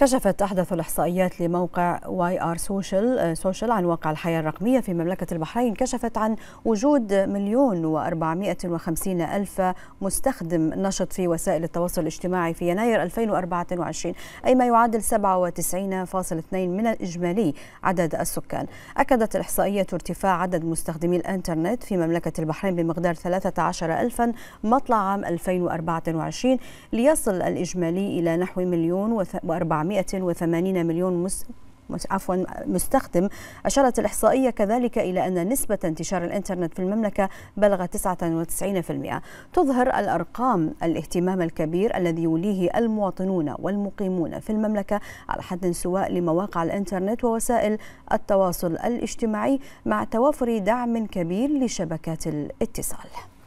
كشفت أحدث الإحصائيات لموقع واي آر سوشيال سوشيال عن واقع الحياة الرقمية في مملكة البحرين كشفت عن وجود مليون و450 ألف مستخدم نشط في وسائل التواصل الاجتماعي في يناير 2024 أي ما يعادل 97.2 من الإجمالي عدد السكان أكدت الإحصائية ارتفاع عدد مستخدمي الإنترنت في مملكة البحرين بمقدار 13000 ألفا مطلع عام 2024 ليصل الإجمالي إلى نحو مليون و400 480 مليون مس... عفوا مستخدم أشارت الإحصائية كذلك إلى أن نسبة انتشار الإنترنت في المملكة بلغت 99% تظهر الأرقام الاهتمام الكبير الذي يوليه المواطنون والمقيمون في المملكة على حد سواء لمواقع الإنترنت ووسائل التواصل الاجتماعي مع توافر دعم كبير لشبكات الاتصال